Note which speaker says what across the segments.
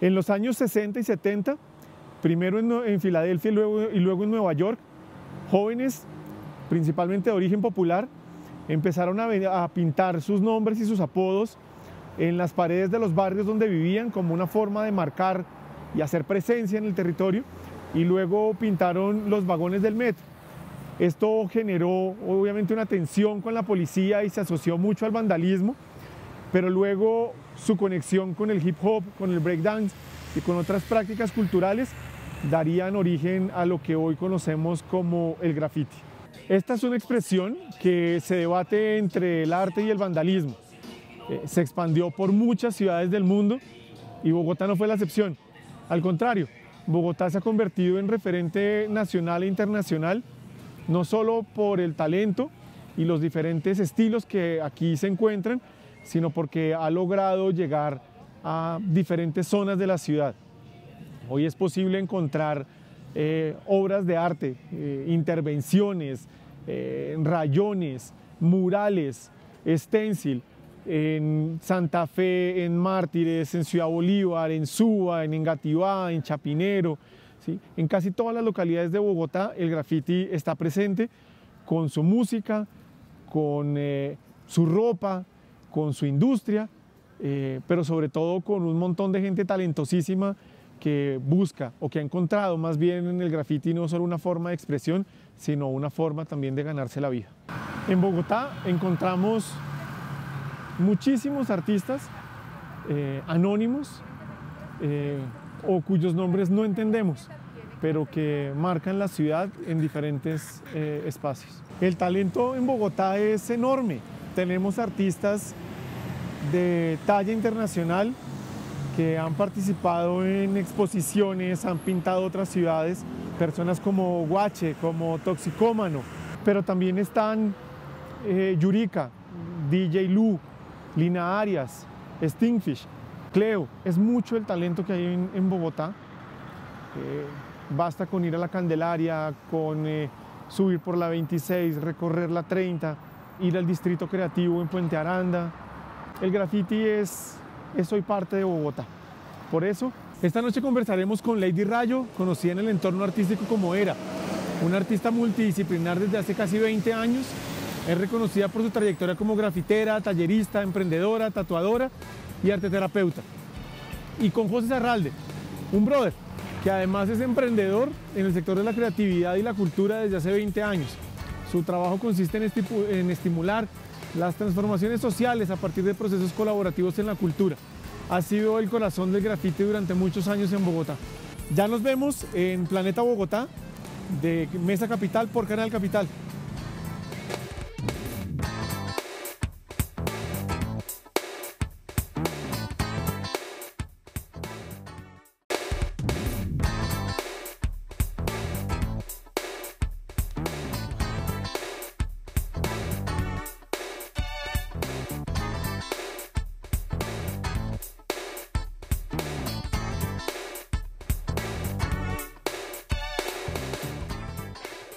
Speaker 1: En los años 60 y 70, primero en, Filadelfia y luego, en Nueva York, jóvenes, principalmente de origen popular, empezaron a, a, pintar sus nombres y sus apodos en las paredes de los barrios donde vivían como una forma de marcar y hacer presencia en el territorio y luego pintaron los vagones del metro. Esto generó obviamente una tensión con la policía y se asoció mucho al vandalismo, pero luego su conexión con el hip hop, con el breakdance y con otras prácticas culturales darían origen a lo que hoy conocemos como el graffiti. Esta es una expresión que se debate entre el arte y el vandalismo. Eh, se expandió por muchas ciudades del mundo y Bogotá no fue la excepción. Al contrario, Bogotá se ha convertido en referente nacional e internacional, no solo por el talento y los diferentes estilos que aquí se encuentran, sino porque ha logrado llegar a diferentes zonas de la ciudad. Hoy es posible encontrar eh, obras de arte, eh, intervenciones, eh, rayones, murales, stencil, en Santa Fe, en Mártires, en Ciudad Bolívar, en Suba, en Engativá, en Chapinero. ¿sí? En casi todas las localidades de Bogotá el graffiti está presente con su música, con su ropa, con su industria, eh, pero sobre todo con un montón de gente talentosísima que busca o que ha encontrado más bien en el graffiti no solo una forma de expresión, sino una forma también de ganarse la vida. En Bogotá encontramos muchísimos artistas eh, anónimos eh, o cuyos nombres no entendemos, pero que marcan la ciudad en diferentes espacios. El talento en Bogotá es enorme tenemos artistas de talla internacional que han participado en exposiciones, han pintado otras ciudades, personas como Guache, como Toxicómano, pero también están eh, Yurika, DJ Lu, Lina Arias, Stingfish, Cleo. Es mucho el talento que hay en, Bogotá. Eh, basta con ir a la Candelaria, con eh, subir por la 26, recorrer la 30, ir al Distrito Creativo en Puente Aranda. El graffiti es, es hoy parte de Bogotá. Por eso, esta noche conversaremos con Lady Rayo, conocida en el entorno artístico como Era, una artista multidisciplinar desde hace casi 20 años. Es reconocida por su trayectoria como grafitera, tallerista, emprendedora, tatuadora y arteterapeuta. Y con José Sarralde, un brother que además es emprendedor en el sector de la creatividad y la cultura desde hace 20 años. Su trabajo consiste en, estimular las transformaciones sociales a partir de procesos colaborativos en la cultura. Ha sido el corazón del grafite durante muchos años en Bogotá. Ya nos vemos en Planeta Bogotá de Mesa Capital por Canal Capital.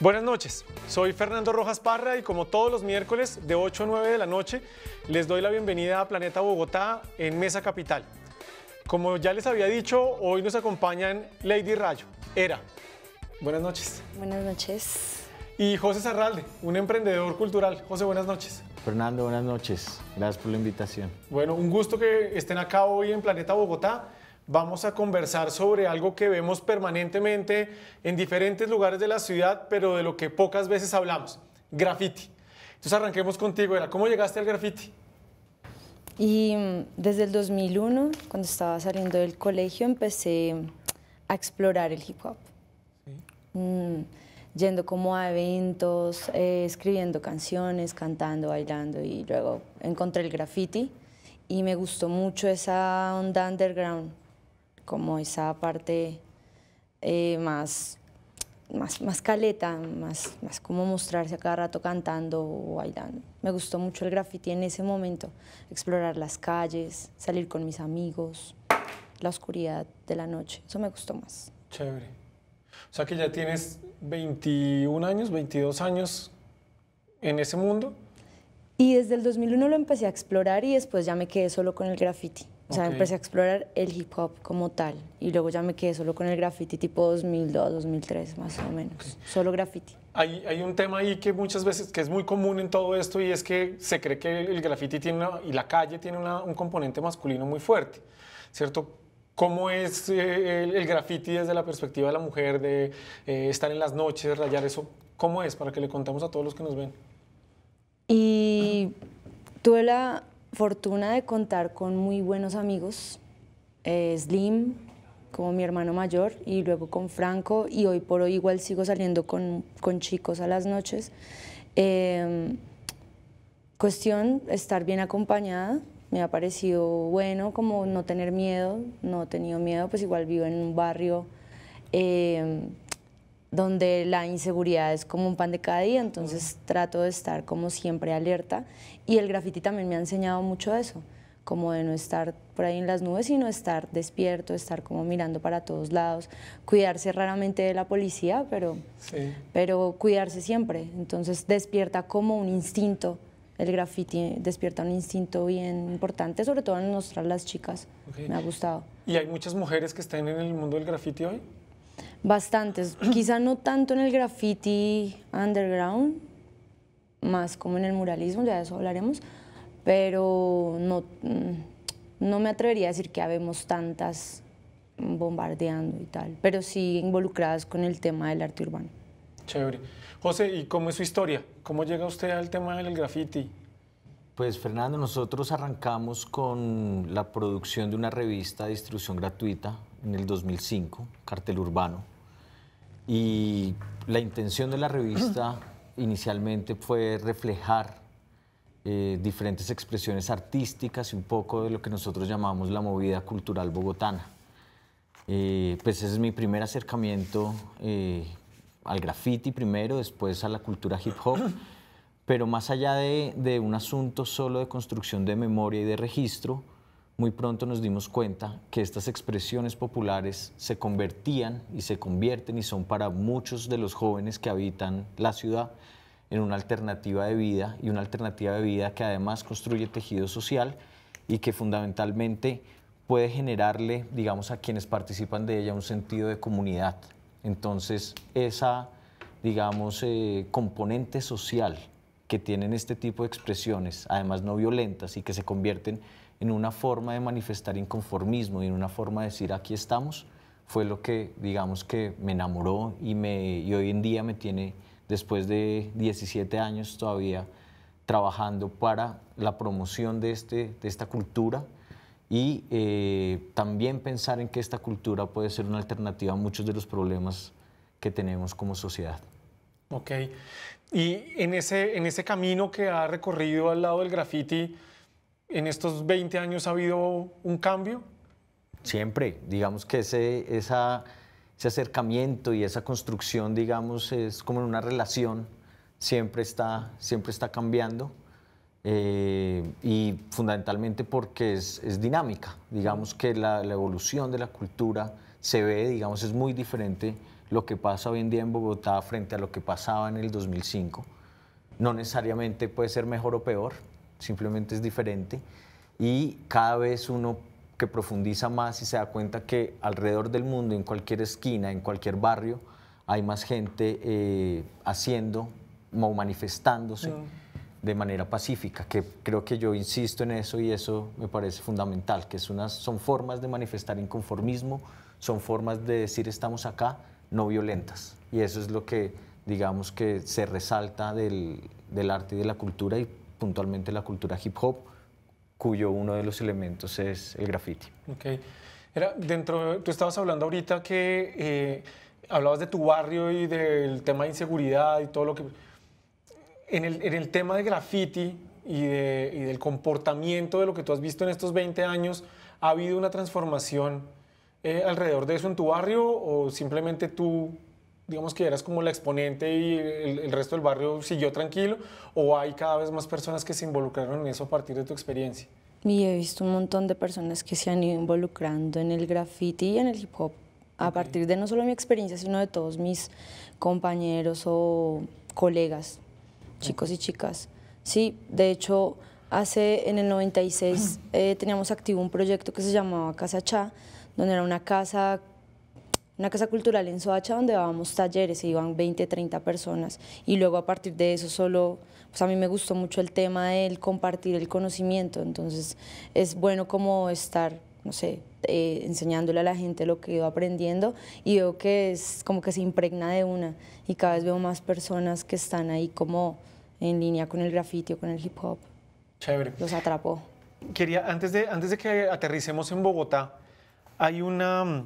Speaker 1: Buenas noches, soy Fernando Rojas Parra y como todos los miércoles de 8 a 9 de la noche les doy la bienvenida a Planeta Bogotá en Mesa Capital. Como ya les había dicho, hoy nos acompañan Lady Rayo, Era. Buenas noches. Buenas noches. Y José Sarralde, un emprendedor cultural. José, buenas noches.
Speaker 2: Fernando, buenas noches. Gracias por la invitación.
Speaker 1: Bueno, un gusto que estén acá hoy en Planeta Bogotá vamos a conversar sobre algo que vemos permanentemente en diferentes lugares de la ciudad, pero de lo que pocas veces hablamos, graffiti. Entonces arranquemos contigo, Era, ¿cómo llegaste al graffiti?
Speaker 3: Y mm, desde el 2001, cuando estaba saliendo del colegio, empecé a explorar el hip hop. Mm, yendo como a eventos, eh, escribiendo canciones, cantando, bailando y luego encontré el graffiti y me gustó mucho esa onda underground como esa parte eh, más, más, más caleta, más, más como mostrarse a cada rato cantando o bailando. Me gustó mucho el graffiti en ese momento, explorar las calles, salir con mis amigos, la oscuridad de la noche, eso me gustó más.
Speaker 1: Chévere. O sea que ya tienes 21 años, 22 años en ese mundo.
Speaker 3: Y desde el 2001 lo empecé a explorar y después ya me quedé solo con el graffiti. O sea, empecé a explorar el hip hop como tal y luego ya me quedé solo con el graffiti tipo 2002, 2003 más o menos, solo graffiti.
Speaker 1: Hay, hay, un tema ahí que muchas veces, que es muy común en todo esto y es que se cree que el graffiti tiene una, y la calle tiene un componente masculino muy fuerte, ¿cierto? ¿Cómo es eh, el, graffiti desde la perspectiva de la mujer, de eh, estar en las noches, rayar eso? ¿Cómo es? Para que le contemos a todos los que nos ven.
Speaker 3: Y tuve la fortuna de contar con muy buenos amigos, eh, Slim, como mi hermano mayor, y luego con Franco, y hoy por hoy igual sigo saliendo con, con chicos a las noches. Em, cuestión, estar bien acompañada, me ha parecido bueno, como no tener miedo, no he tenido miedo, pues igual vivo en un barrio eh, donde la inseguridad es como un pan de cada día, entonces trato de estar como siempre alerta y el graffiti también me ha enseñado mucho eso, como de no estar por ahí en las nubes, sino estar despierto, estar como mirando para todos lados, cuidarse raramente de la policía, pero, pero cuidarse siempre, entonces despierta como un instinto el graffiti despierta un instinto bien importante, sobre todo en mostrar las chicas.
Speaker 1: Me ha gustado. ¿Y hay muchas mujeres que están en el mundo del graffiti hoy?
Speaker 3: Bastantes. Quizá no tanto en el graffiti underground, más como en el muralismo, ya de eso hablaremos, pero no, mm, no me atrevería a decir que habemos tantas bombardeando y tal, pero sí involucradas con el tema del arte urbano.
Speaker 1: Chévere. José, ¿y cómo es su historia? ¿Cómo llega usted al
Speaker 2: tema del graffiti? Pues Fernando, nosotros arrancamos con la producción de una revista de distribución gratuita en el 2005, Cartel Urbano. Y la intención de la revista inicialmente fue reflejar eh, diferentes expresiones artísticas y un poco de lo que nosotros llamamos la movida cultural bogotana. Eh, pues ese es mi primer acercamiento eh, al graffiti primero, después a la cultura hip hop, pero más allá de un asunto solo de construcción de memoria y de registro, muy pronto nos dimos cuenta que estas expresiones populares se convertían y se convierten y son para muchos de los jóvenes que habitan la ciudad en una alternativa de vida y una alternativa de vida que además construye tejido social y que fundamentalmente puede generarle, digamos, a quienes participan de ella un sentido de comunidad. Entonces, esa, digamos, eh, componente social que tienen este tipo de expresiones, además no violentas y que se convierten en una forma de manifestar inconformismo y en una forma de decir aquí estamos, fue lo que digamos que me enamoró y, me, y hoy en día me tiene, después de 17 años todavía, trabajando para la promoción de, este, de esta cultura y eh, también pensar en que esta cultura puede ser una alternativa a muchos de los problemas que tenemos como sociedad.
Speaker 1: Ok, y en ese, en ese camino que ha recorrido al lado del graffiti, ¿En estos 20 años ha habido un
Speaker 2: cambio? Siempre, digamos que ese, ese acercamiento y esa construcción, digamos, es como en una relación, siempre está, siempre está cambiando. Eh, y fundamentalmente porque es, dinámica, digamos que la, evolución de la cultura se ve, digamos, es muy diferente lo que pasa hoy en día en Bogotá frente a lo que pasaba en el 2005. No necesariamente puede ser mejor o peor, simplemente es diferente. Y cada vez uno que profundiza más y se da cuenta que alrededor del mundo, en cualquier esquina, en cualquier barrio, hay más gente eh, haciendo o manifestándose de manera pacífica, que creo que yo insisto en eso y eso me parece fundamental, que es unas, son formas de manifestar inconformismo, son formas de decir estamos acá, no violentas. Y eso es lo que digamos que se resalta del, arte y de la cultura y puntualmente la cultura hip hop, cuyo uno de los elementos es el graffiti.
Speaker 1: Ok. Era dentro, tú estabas hablando ahorita que eh, hablabas de tu barrio y del tema de inseguridad y todo lo que... En el, en el tema de graffiti y, de, y, del comportamiento de lo que tú has visto en estos 20 años, ¿ha habido una transformación eh, alrededor de eso en tu barrio o simplemente tú digamos que eras como la exponente y el, resto del barrio siguió tranquilo, o hay cada vez más personas que se involucraron en eso a partir de tu experiencia?
Speaker 3: Y he visto un montón de personas que se han ido involucrando en el graffiti y en el hip hop, a partir de no solo mi experiencia, sino de todos mis compañeros o colegas, chicos y chicas. Sí, de hecho, hace en el 96 eh, teníamos activo un proyecto que se llamaba Casa Cha, donde era una casa una casa cultural en Soacha donde dábamos talleres, y iban 20, 30 personas y luego a partir de eso solo, pues a mí me gustó mucho el tema del compartir el conocimiento, entonces es bueno como estar, no sé, eh, enseñándole a la gente lo que iba aprendiendo y veo que es como que se impregna de una y cada vez veo más personas que están ahí como en línea con el grafiti o con el hip hop. Chévere. Los atrapó.
Speaker 1: Quería, antes de, antes de que aterricemos en Bogotá, hay una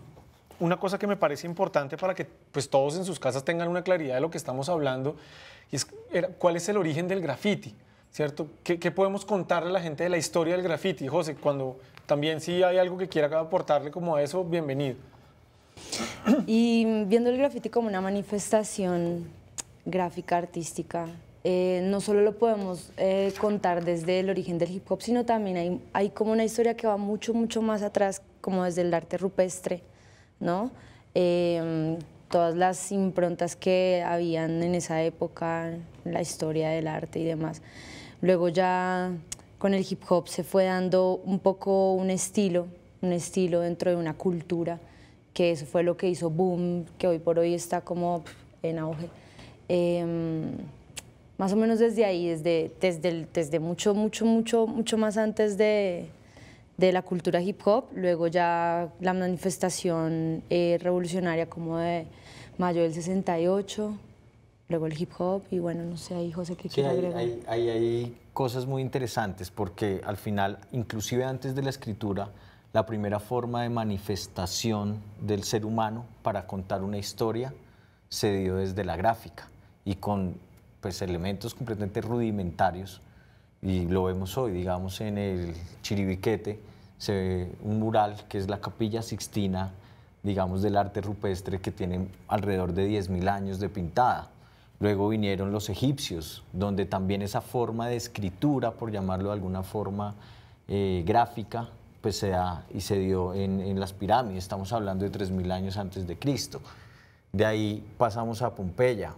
Speaker 1: una cosa que me parece importante para que pues, todos en sus casas tengan una claridad de lo que estamos hablando, y es cuál es el origen del graffiti, ¿cierto? ¿Qué, podemos contarle a la gente de la historia del graffiti? José, cuando también si hay algo que quiera aportarle como a eso, bienvenido.
Speaker 3: Y viendo el graffiti como una manifestación gráfica, artística, eh, no solo lo podemos eh, contar desde el origen del hip hop, sino también hay, hay como una historia que va mucho, mucho más atrás, como desde el arte rupestre ¿no? Em, todas las improntas que habían en esa época, la historia del arte y demás. Luego ya con el hip hop se fue dando un poco un estilo, un estilo dentro de una cultura, que eso fue lo que hizo boom, que hoy por hoy está como en auge. Em, más o menos desde ahí, desde, desde, desde mucho, mucho, mucho, mucho más antes de, de la cultura hip hop, luego ya la manifestación eh, revolucionaria como de mayo del 68, luego el hip hop y bueno, no sé, ahí José, ¿qué sí, quiere agregar? Hay,
Speaker 2: hay, hay, cosas muy interesantes porque al final, inclusive antes de la escritura, la primera forma de manifestación del ser humano para contar una historia se dio desde la gráfica y con pues, elementos completamente rudimentarios y lo vemos hoy, digamos, en el Chiribiquete, se ve un mural que es la capilla sixtina, digamos, del arte rupestre que tiene alrededor de 10.000 años de pintada. Luego vinieron los egipcios, donde también esa forma de escritura, por llamarlo de alguna forma eh, gráfica, pues se da y se dio en, en las pirámides. Estamos hablando de 3.000 años antes de Cristo. De ahí pasamos a Pompeya,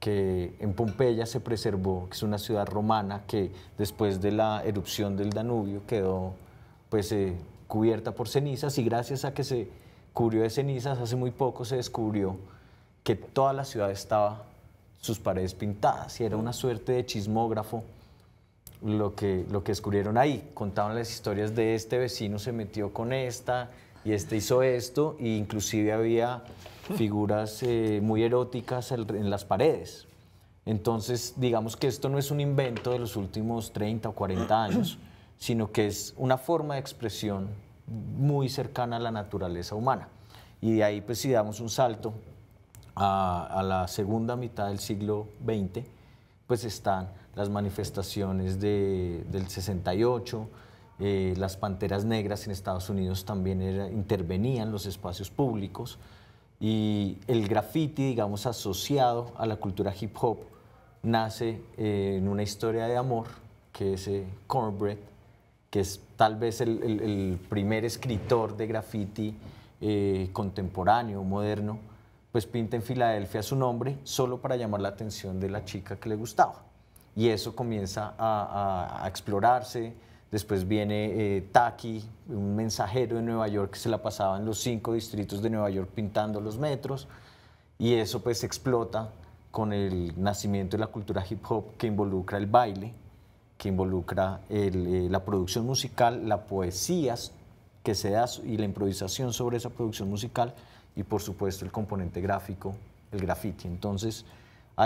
Speaker 2: que en Pompeya se preservó, que es una ciudad romana que después de la erupción del Danubio quedó pues eh, cubierta por cenizas y gracias a que se cubrió de cenizas hace muy poco se descubrió que toda la ciudad estaba sus paredes pintadas y era una suerte de chismógrafo lo que, lo que descubrieron ahí. Contaban las historias de este vecino se metió con esta, y este hizo esto, e inclusive había figuras eh, muy eróticas en las paredes. Entonces, digamos que esto no es un invento de los últimos 30 o 40 años, sino que es una forma de expresión muy cercana a la naturaleza humana. Y de ahí pues si damos un salto a, la segunda mitad del siglo XX, pues están las manifestaciones del 68, eh, las panteras negras en Estados Unidos también intervenían intervenían los espacios públicos y el graffiti, digamos, asociado a la cultura hip hop, nace eh, en una historia de amor que es eh, Cornbread, que es tal vez el, primer escritor de graffiti eh, contemporáneo, moderno, pues pinta en Filadelfia su nombre solo para llamar la atención de la chica que le gustaba. Y eso comienza a explorarse, Después viene eh, Taki, un mensajero de Nueva York que se la pasaba en los cinco distritos de Nueva York pintando los metros. Y eso pues explota con el nacimiento de la cultura hip hop que involucra el baile, que involucra eh, la producción musical, la poesía que se da y la improvisación sobre esa producción musical y por supuesto el componente gráfico, el graffiti. Entonces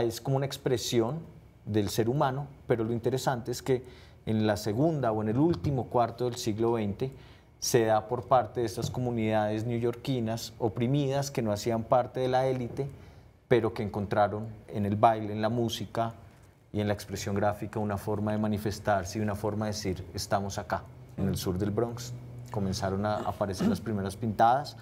Speaker 2: es como una expresión del ser humano, pero lo interesante es que en la segunda o en el último cuarto del siglo XX se da por parte de estas comunidades neoyorquinas oprimidas que no hacían parte de la élite, pero que encontraron en el baile, en la música y en la expresión gráfica una forma de manifestarse y una forma de decir, estamos acá, en el sur del Bronx. Comenzaron a aparecer las primeras pintadas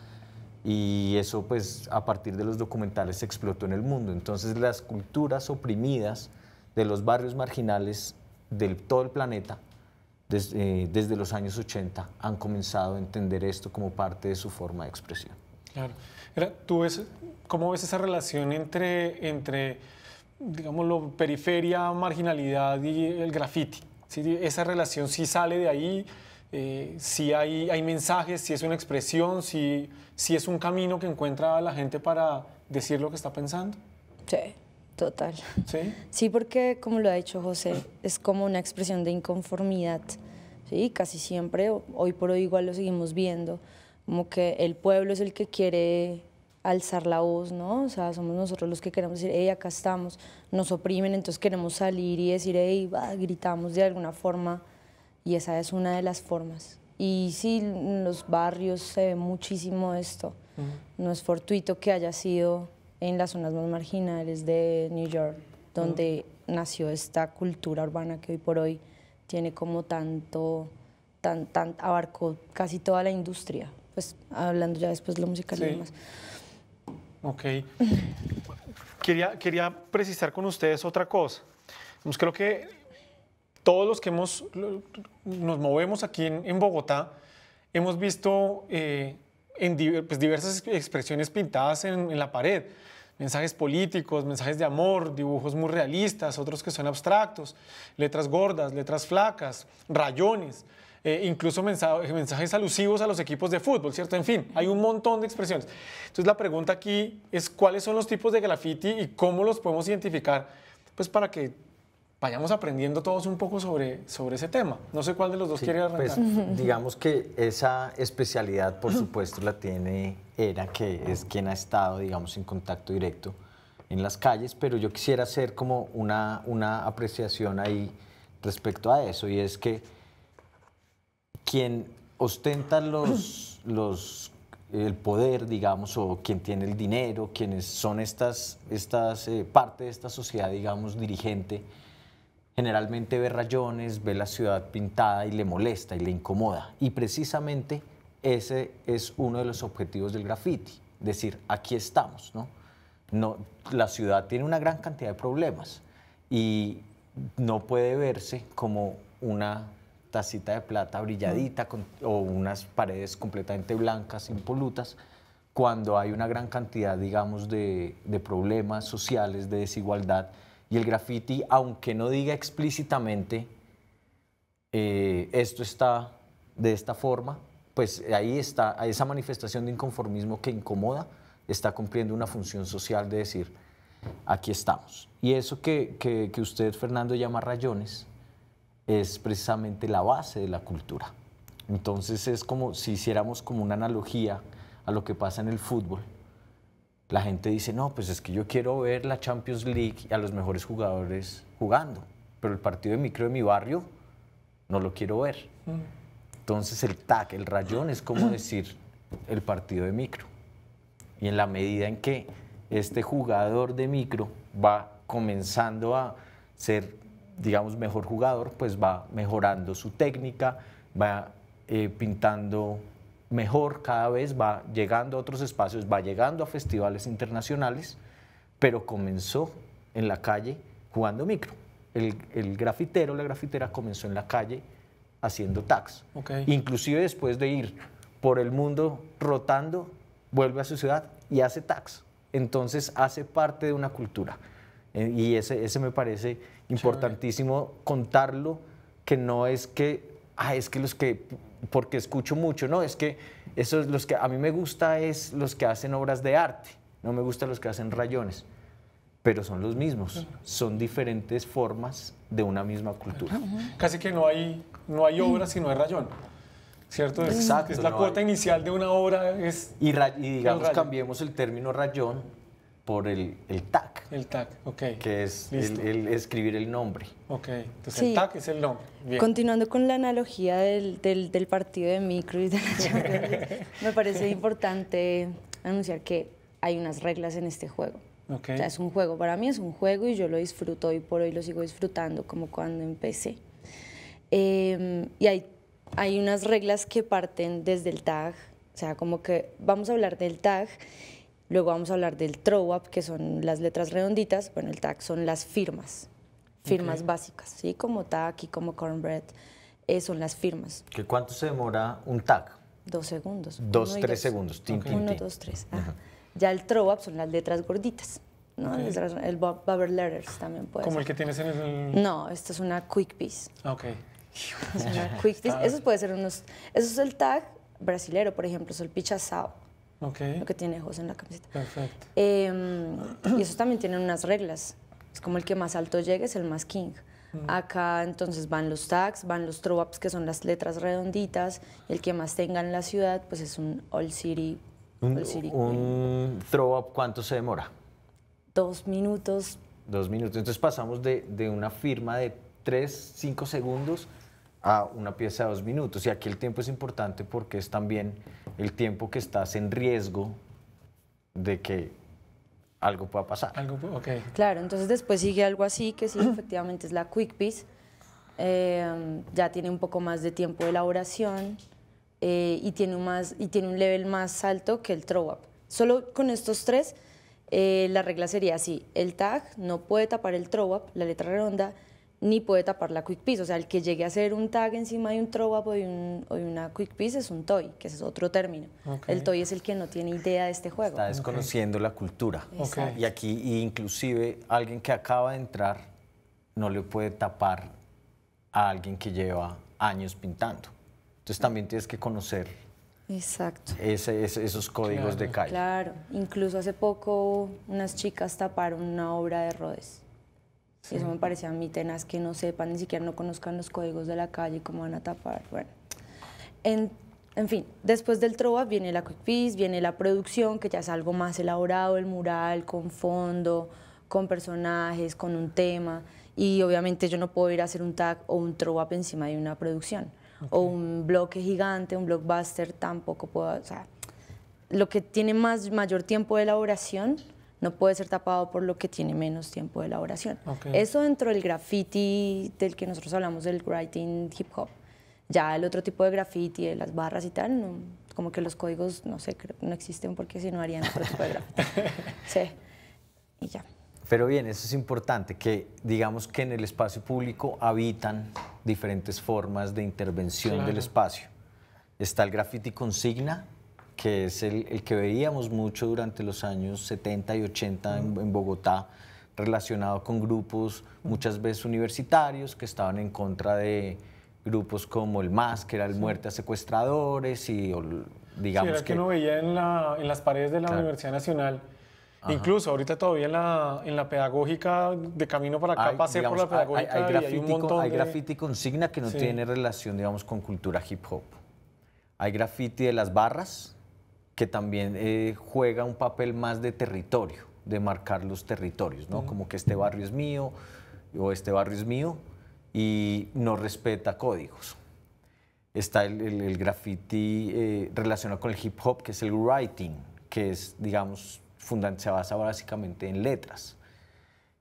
Speaker 2: y eso pues a partir de los documentales explotó en el mundo. Entonces las culturas oprimidas de los barrios marginales de todo el planeta, desde, eh, desde, los años 80, han comenzado a entender esto como parte de su forma de expresión.
Speaker 1: Claro. ¿Tú ves, cómo ves esa relación entre, entre digámoslo, periferia, marginalidad y el graffiti? si Esa relación sí sale de ahí, eh, si hay, hay, mensajes, si es una expresión, si, si es un camino que encuentra la gente para decir lo que está pensando.
Speaker 3: Sí. Total. ¿Sí? porque como lo ha dicho José, es como una expresión de inconformidad. Sí, casi siempre, hoy por hoy igual lo seguimos viendo, como que el pueblo es el que quiere alzar la voz, ¿no? O sea, somos nosotros los que queremos decir, hey, acá estamos, nos oprimen, entonces queremos salir y decir, hey, gritamos de alguna forma, y esa es una de las formas. Y sí, en los barrios se ve muchísimo esto, no es fortuito que haya sido en las zonas más marginales de New York, donde nació esta cultura urbana que hoy por hoy tiene como tanto, tan, tan, abarcó casi toda la industria, pues hablando ya después de lo musical y demás.
Speaker 1: Ok. quería, quería precisar con ustedes otra cosa. creo que todos los que hemos, nos movemos aquí en, Bogotá, hemos visto eh, en pues, diversas expresiones pintadas en, la pared mensajes políticos, mensajes de amor, dibujos muy realistas, otros que son abstractos, letras gordas, letras flacas, rayones, eh, incluso mensajes, mensajes alusivos a los equipos de fútbol, ¿cierto? En fin, hay un montón de expresiones. Entonces la pregunta aquí es cuáles son los tipos de graffiti y cómo los podemos identificar, pues para que vayamos aprendiendo todos un poco sobre, sobre ese tema. No sé cuál de los dos quiere pues, arrancar. digamos
Speaker 2: que esa especialidad, por supuesto, la tiene Era, que es quien ha estado, digamos, en contacto directo en las calles, pero yo quisiera hacer como una, una apreciación ahí respecto a eso, y es que quien ostenta los, los, el poder, digamos, o quien tiene el dinero, quienes son estas, estas eh, parte de esta sociedad, digamos, dirigente, generalmente ve rayones, ve la ciudad pintada y le molesta y le incomoda. Y precisamente ese es uno de los objetivos del graffiti, decir, aquí estamos, ¿no? la ciudad tiene una gran cantidad de problemas y no puede verse como una tacita de plata brilladita o unas paredes completamente blancas, impolutas, cuando hay una gran cantidad, digamos, de problemas sociales, de desigualdad y el graffiti, aunque no diga explícitamente eh, esto está de esta forma, pues ahí está, esa manifestación de inconformismo que incomoda está cumpliendo una función social de decir, aquí estamos. Y eso que, que usted, Fernando, llama rayones, es precisamente la base de la cultura. Entonces es como si hiciéramos como una analogía a lo que pasa en el fútbol la gente dice, no, pues es que yo quiero ver la Champions League y a los mejores jugadores jugando, pero el partido de micro de mi barrio no lo quiero ver. Mm. Entonces el TAC, el rayón, es como decir el partido de micro. Y en la medida en que este jugador de micro va comenzando a ser, digamos, mejor jugador, pues va mejorando su técnica, va eh, pintando mejor cada vez, va llegando a otros espacios, va llegando a festivales internacionales, pero comenzó en la calle jugando micro. El, grafitero, la grafitera comenzó en la calle haciendo tax. Inclusive después de ir por el mundo rotando, vuelve a su ciudad y hace tax. Entonces hace parte de una cultura. Eh, y ese, ese me parece importantísimo contarlo, que no es que, ah, es que los que porque escucho mucho, no, es que es los que a mí me gusta es los que hacen obras de arte, no me gustan los que hacen rayones, pero son los mismos, son diferentes formas de una misma cultura.
Speaker 1: Casi que no hay no hay obra si no hay rayón.
Speaker 2: ¿Cierto? Exacto, es la puerta cuota inicial de una obra es y digamos cambiemos el término rayón por el, el tag. El tag, Que es el, escribir el nombre. Ok, entonces el tag es el nombre.
Speaker 3: Continuando con la analogía del, partido de micro y de la Champions, me parece importante anunciar que hay unas reglas en este juego. Okay. es un juego, para mí es un juego y yo lo disfruto hoy por hoy, lo sigo disfrutando como cuando empecé. Em, y hay, hay unas reglas que parten desde el tag, o sea, como que vamos a hablar del tag Luego vamos a hablar del throw up, que son las letras redonditas. Bueno, el tag son las firmas, firmas básicas, ¿sí? Como tag y como cornbread eh, son las firmas.
Speaker 2: ¿Qué cuánto se demora un tag?
Speaker 3: Dos segundos.
Speaker 2: Dos, tres segundos. Tin, tin, Uno, dos,
Speaker 3: tres. Ya el throw up son las letras gorditas. ¿no? El, Bubble Letters también puede ¿Como el que tienes en el...? No, esto es una Quick Piece.
Speaker 1: Ok. Es una Quick Piece. Ah. Eso
Speaker 3: puede ser unos... Eso es el tag brasilero, por ejemplo, es el pichasao. Lo que tiene José en la camiseta. Perfecto. Em, y eso también tiene unas reglas. Es como el que más alto llegue es el más king. Mm. Acá entonces van los tags, van los throw ups, que son las letras redonditas. el que más tenga en la ciudad, pues es un All City.
Speaker 2: Un, throw up, ¿cuánto se demora?
Speaker 3: Dos minutos.
Speaker 2: Dos minutos. Entonces pasamos de, de una firma de tres, cinco segundos a una pieza de dos minutos. Y aquí el tiempo es importante porque es también el tiempo que estás en riesgo de que algo pueda pasar.
Speaker 3: Claro, entonces después sigue algo así, que sí, efectivamente es la Quick Piece. Em, ya tiene un poco más de tiempo de elaboración eh, y, tiene un más, y tiene un level más alto que el throw up. Solo con estos tres, eh, la regla sería así, el tag no puede tapar el throw up, la letra redonda, ni puede tapar la quick piece. O sea, el que llegue a hacer un tag encima de un throw up o de, una quick piece es un toy, que ese es otro término. El toy es el que no tiene idea de este juego. Está desconociendo
Speaker 2: la cultura. Y aquí inclusive alguien que acaba de entrar no le puede tapar a alguien que lleva años pintando. Entonces también tienes que conocer
Speaker 3: Exacto.
Speaker 2: esos códigos de calle.
Speaker 3: Claro, incluso hace poco unas chicas taparon una obra de Rodes eso me parecía a mí tenaz que no sepan, ni siquiera no conozcan los códigos de la calle, cómo van a tapar. Bueno, en, en fin, después del trova viene la quick piece, viene la producción, que ya es algo más elaborado, el mural con fondo, con personajes, con un tema. Y obviamente yo no puedo ir a hacer un tag o un trova up encima de una producción. O un bloque gigante, un blockbuster, tampoco puedo. O sea, lo que tiene más, mayor tiempo de elaboración no puede ser tapado por lo que tiene menos tiempo de elaboración. Eso dentro del graffiti del que nosotros hablamos, del writing hip hop. Ya el otro tipo de graffiti, las barras y tal, como que los códigos, no sé, no existen porque si no harían otro tipo de graffiti. Sí,
Speaker 2: y ya. Pero bien, eso es importante, que digamos que en el espacio público habitan diferentes formas de intervención del espacio. Está el graffiti consigna, que es el, el, que veíamos mucho durante los años 70 y 80 en, Bogotá, relacionado con grupos muchas veces universitarios que estaban en contra de grupos como el MAS, que era el muerte a secuestradores y digamos sí, era que... uno
Speaker 1: veía en, la, en, las paredes de la Universidad Nacional. Incluso ahorita todavía en la, en la pedagógica, de camino para acá, pasé por la pedagógica hay, hay, hay un montón
Speaker 2: consigna que no tiene relación, digamos, con cultura hip hop. Hay graffiti de las barras, que también eh, juega un papel más de territorio, de marcar los territorios, ¿no? Como que este barrio es mío o este barrio es mío y no respeta códigos. Está el, graffiti eh, relacionado con el hip hop, que es el writing, que es, digamos, se basa básicamente en letras.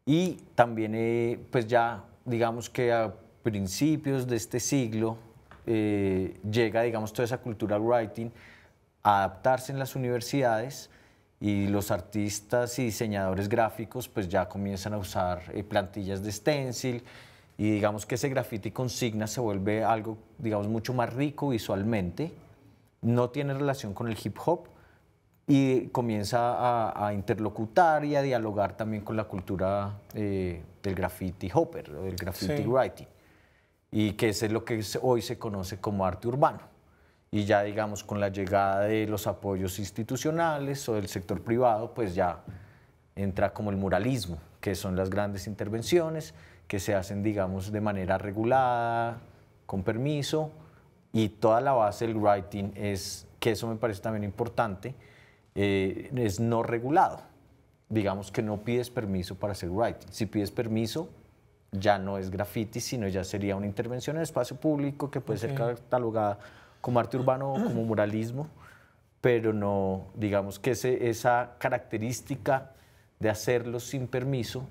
Speaker 2: Y también, eh, pues ya, digamos que a principios de este siglo llega, digamos, toda esa cultura writing adaptarse en las universidades y los artistas y diseñadores gráficos pues ya comienzan a usar eh, plantillas de stencil y digamos que ese graffiti consigna se vuelve algo digamos mucho más rico visualmente, no tiene relación con el hip hop y comienza a, interlocutar y a dialogar también con la cultura eh, del graffiti hopper del graffiti writing y que es lo que hoy se conoce como arte urbano y ya digamos con la llegada de los apoyos institucionales o del sector privado, pues ya entra como el muralismo, que son las grandes intervenciones que se hacen digamos de manera regulada, con permiso, y toda la base del writing es, que eso me parece también importante, eh, es no regulado. Digamos que no pides permiso para hacer writing. Si pides permiso, ya no es graffiti, sino ya sería una intervención en espacio público que puede ser catalogada como arte urbano como muralismo, pero no, digamos que esa característica de hacerlo sin permiso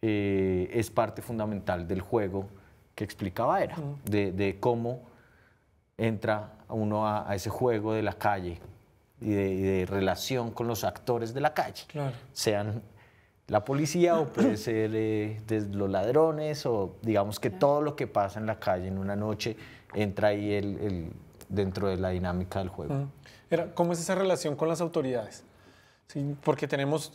Speaker 2: eh, es parte fundamental del juego que explicaba era, de, cómo entra uno a, ese juego de la calle y de, relación con los actores de la calle, sean la policía o puede ser eh, los ladrones o digamos que todo lo que pasa en la calle en una noche entra ahí el, dentro de la dinámica del juego.
Speaker 1: ¿Cómo es esa relación con las autoridades?
Speaker 2: Sí, porque tenemos,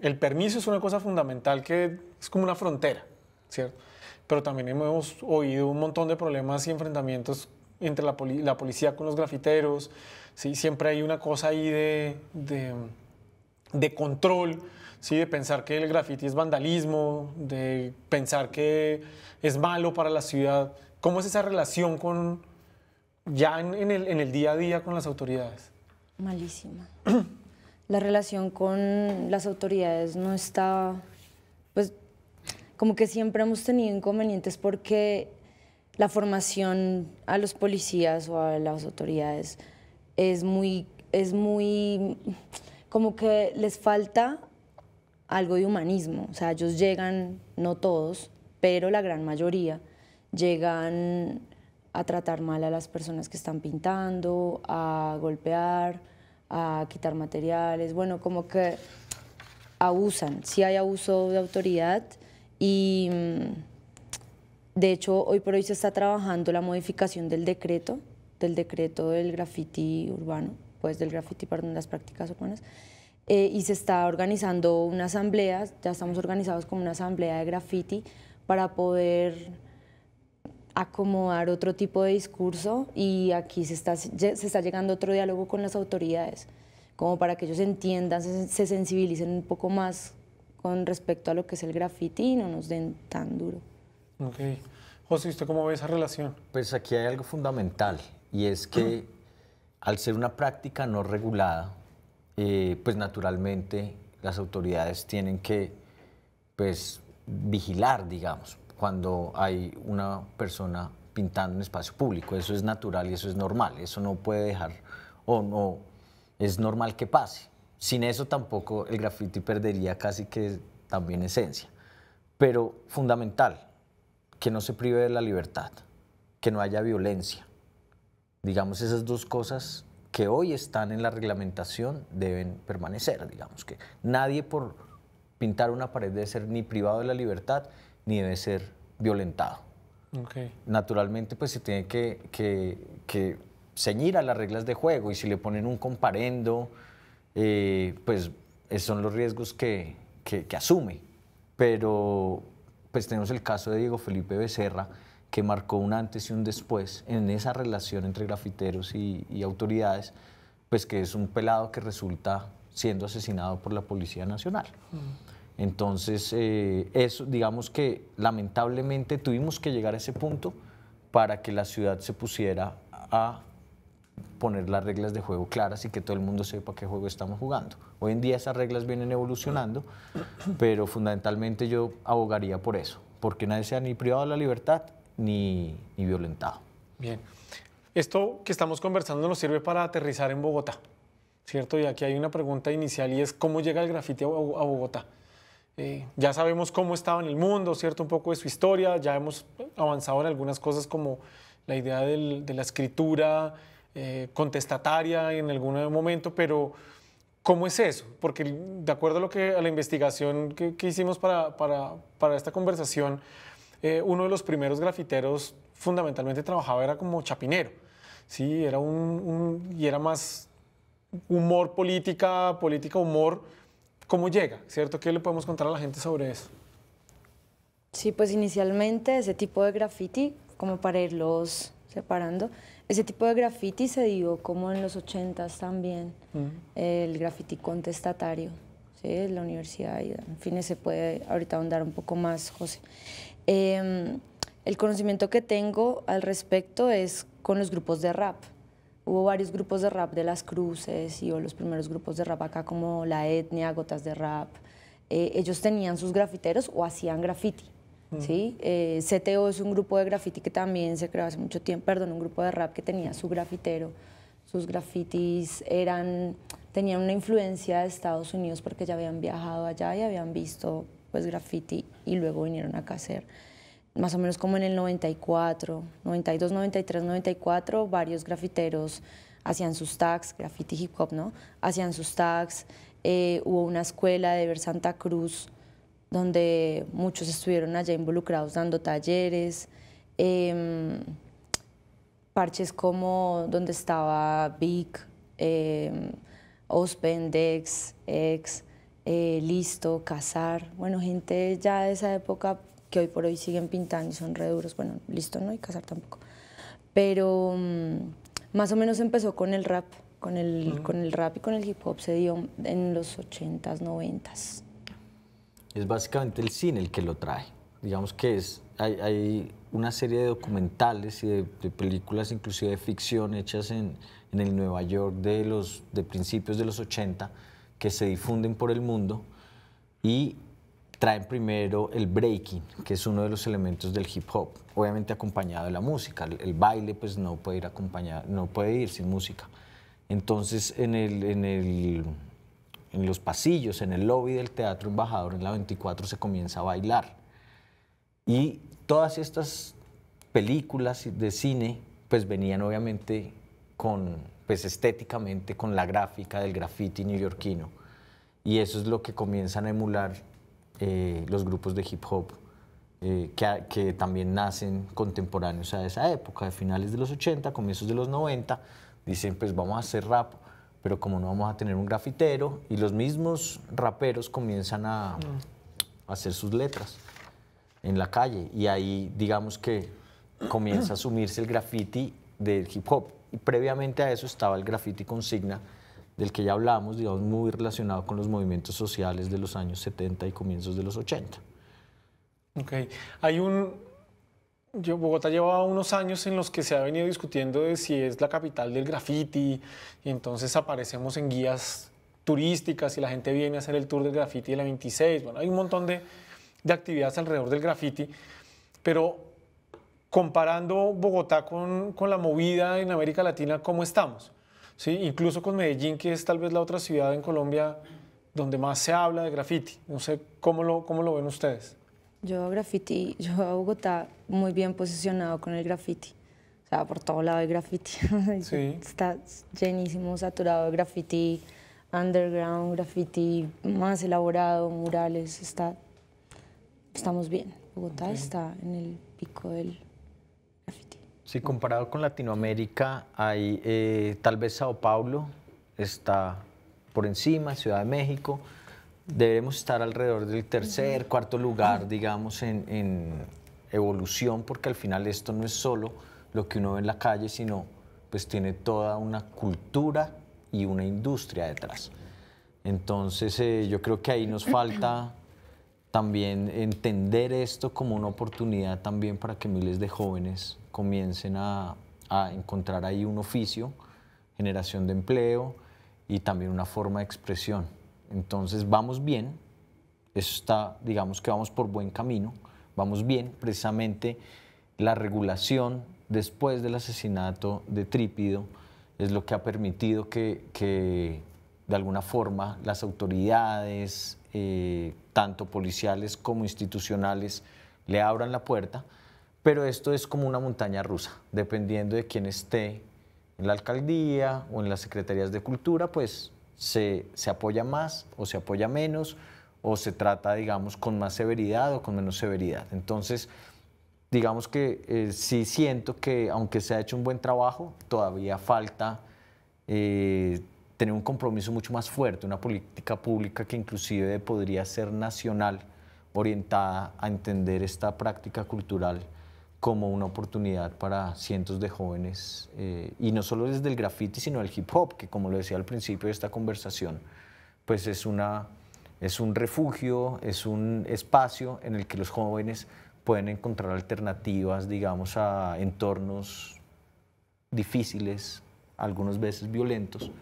Speaker 2: el
Speaker 1: permiso es una cosa fundamental que es como una frontera, ¿cierto? Pero también hemos oído un montón de problemas y enfrentamientos entre la, policía con los grafiteros, ¿sí? siempre hay una cosa ahí de, de control. ¿sí? de pensar que el graffiti es vandalismo, de pensar que es malo para la ciudad. ¿Cómo es esa relación con, ya en, el, el día a día con las autoridades?
Speaker 3: Malísima. la relación con las autoridades no está, pues como que siempre hemos tenido inconvenientes porque la formación a los policías o a las autoridades es muy, es muy, como que les falta algo de humanismo. O sea, ellos llegan, no todos, pero la gran mayoría, llegan a tratar mal a las personas que están pintando, a golpear, a quitar materiales, bueno, como que abusan, sí hay abuso de autoridad y mm, de hecho hoy por hoy se está trabajando la modificación del decreto, del decreto del graffiti urbano, pues del graffiti, perdón, las prácticas urbanas, eh, y se está organizando una asamblea, ya estamos organizados como una asamblea de graffiti para poder acomodar otro tipo de discurso y aquí se está, se está llegando otro diálogo con las autoridades, como para que ellos entiendan, se, sensibilicen un poco más con respecto a lo que es el graffiti y no nos den tan duro.
Speaker 2: Ok. José, ¿usted cómo ve esa relación? Pues aquí hay algo fundamental y es que al ser una práctica no regulada, eh, pues naturalmente las autoridades tienen que pues, vigilar, digamos, cuando hay una persona pintando un espacio público. Eso es natural y eso es normal. Eso no puede dejar o no es normal que pase. Sin eso tampoco el graffiti perdería casi que también esencia. Pero fundamental, que no se prive de la libertad, que no haya violencia. Digamos, esas dos cosas que hoy están en la reglamentación deben permanecer, digamos, que nadie por pintar una pared debe ser ni privado de la libertad, ni debe ser violentado. Naturalmente, pues se tiene que, ceñir a las reglas de juego y si le ponen un comparendo, eh, pues esos son los riesgos que, asume. Pero pues tenemos el caso de Diego Felipe Becerra, que marcó un antes y un después en esa relación entre grafiteros y, autoridades, pues que es un pelado que resulta siendo asesinado por la Policía Nacional. Mm. Entonces, eh, digamos que lamentablemente tuvimos que llegar a ese punto para que la ciudad se pusiera a poner las reglas de juego claras y que todo el mundo sepa qué juego estamos jugando. Hoy en día esas reglas vienen evolucionando, pero fundamentalmente yo abogaría por eso, porque nadie sea ni privado de la libertad ni, violentado.
Speaker 1: Bien, esto que estamos conversando nos sirve para aterrizar en Bogotá, ¿cierto? Y aquí hay una pregunta inicial y es, ¿cómo llega el grafiti a Bogotá? Eh, ya sabemos cómo estaba en el mundo, ¿cierto? Un poco de su historia, ya hemos avanzado en algunas cosas como la idea de la escritura eh, contestataria en algún momento, pero ¿cómo es eso? Porque de acuerdo a, lo que, a la investigación que, hicimos para, para, esta conversación, eh, uno de los primeros grafiteros fundamentalmente trabajaba era como chapinero, ¿sí? Era un y era más humor política, política humor, ¿Cómo llega? ¿Cierto? ¿Qué le podemos contar a la gente sobre eso?
Speaker 3: Sí, pues inicialmente ese tipo de graffiti, como para irlos separando, ese tipo de graffiti se dio como en los 80s también, mm. el graffiti contestatario, ¿sí? la universidad, en fin, se puede ahorita ahondar un poco más, José. Em, el conocimiento que tengo al respecto es con los grupos de rap. Hubo varios grupos de rap de las cruces y los primeros grupos de rap acá como La Etnia, Gotas de Rap. Eh, ellos tenían sus grafiteros o hacían graffiti. Mm. ¿sí? Eh, CTO es un grupo de graffiti que también se creó hace mucho tiempo, perdón, un grupo de rap que tenía su grafitero. Sus grafitis eran, tenían una influencia de Estados Unidos porque ya habían viajado allá y habían visto pues graffiti y luego vinieron acá a hacer más o menos como en el 94, 92, 93, 94, varios grafiteros hacían sus tags, graffiti hip hop, ¿no? Hacían sus tags. Eh, hubo una escuela de Ver Santa Cruz donde muchos estuvieron allá involucrados dando talleres. Em, parches como donde estaba Vic, eh, Ospen, Dex, Ex, eh, Listo, Cazar. Bueno, gente ya de esa época que hoy por hoy siguen pintando y son re duros. Bueno, listo, no y casar tampoco. Pero mm, más o menos empezó con el rap, con el, con el rap y con el hip hop se dio en los 80s, 90s.
Speaker 2: Es básicamente el cine el que lo trae. Digamos que es, hay, una serie de documentales y de, de, películas, inclusive de ficción, hechas en, en el Nueva York de, los, de principios de los 80, que se difunden por el mundo y traen primero el breaking, que es uno de los elementos del hip hop, obviamente acompañado de la música. El, baile pues no puede ir acompañado, no puede ir sin música. Entonces en, el, en, el, en los pasillos, en el lobby del Teatro Embajador, en la 24 se comienza a bailar. Y todas estas películas de cine pues venían obviamente con, pues estéticamente con la gráfica del graffiti neoyorquino. Y eso es lo que comienzan a emular eh, los grupos de hip hop eh, que, también nacen contemporáneos a esa época, de finales de los 80, comienzos de los 90, dicen pues vamos a hacer rap, pero como no vamos a tener un grafitero, y los mismos raperos comienzan a, a hacer sus letras en la calle, y ahí digamos que comienza a asumirse el graffiti del hip hop, y previamente a eso estaba el graffiti consigna, del que ya hablamos, digamos, muy relacionado con los movimientos sociales de los años 70 y comienzos de los 80.
Speaker 1: Ok. Hay un... Bogotá lleva unos años en los que se ha venido discutiendo de si es la capital del graffiti, y entonces aparecemos en guías turísticas y la gente viene a hacer el tour del graffiti de la 26. Bueno, hay un montón de, actividades alrededor del graffiti, pero comparando Bogotá con, con la movida en América Latina, ¿cómo estamos? ¿sí? incluso con Medellín, que es tal vez la otra ciudad en Colombia donde más se habla de graffiti. No sé cómo lo, cómo lo ven ustedes.
Speaker 3: Yo graffiti, yo a Bogotá muy bien posicionado con el graffiti. O sea, por todo lado hay graffiti. Está llenísimo, saturado de graffiti, underground, graffiti más elaborado, murales. Está, estamos bien. Bogotá está en el pico del
Speaker 2: si comparado con Latinoamérica, hay eh, tal vez Sao Paulo está por encima, Ciudad de México. Debemos estar alrededor del tercer, cuarto lugar, digamos, en, evolución, porque al final esto no es solo lo que uno ve en la calle, sino pues tiene toda una cultura y una industria detrás. Entonces eh, yo creo que ahí nos falta también entender esto como una oportunidad también para que miles de jóvenes comiencen a, encontrar ahí un oficio, generación de empleo y también una forma de expresión. Entonces vamos bien, eso está, digamos que vamos por buen camino, vamos bien, precisamente la regulación después del asesinato de Trípido es lo que ha permitido que, que de alguna forma las autoridades, eh, tanto policiales como institucionales, le abran la puerta, pero esto es como una montaña rusa, dependiendo de quién esté en la alcaldía o en las secretarías de cultura, pues se, se apoya más o se apoya menos o se trata, digamos, con más severidad o con menos severidad. Entonces, digamos que eh, sí siento que aunque se ha hecho un buen trabajo, todavía falta eh, tener un compromiso mucho más fuerte, una política pública que inclusive podría ser nacional, orientada a entender esta práctica cultural como una oportunidad para cientos de jóvenes, eh, y no solo desde el graffiti, sino el hip hop, que como lo decía al principio de esta conversación, pues es, una, es un refugio, es un espacio en el que los jóvenes pueden encontrar alternativas, digamos, a entornos difíciles, algunas veces violentos,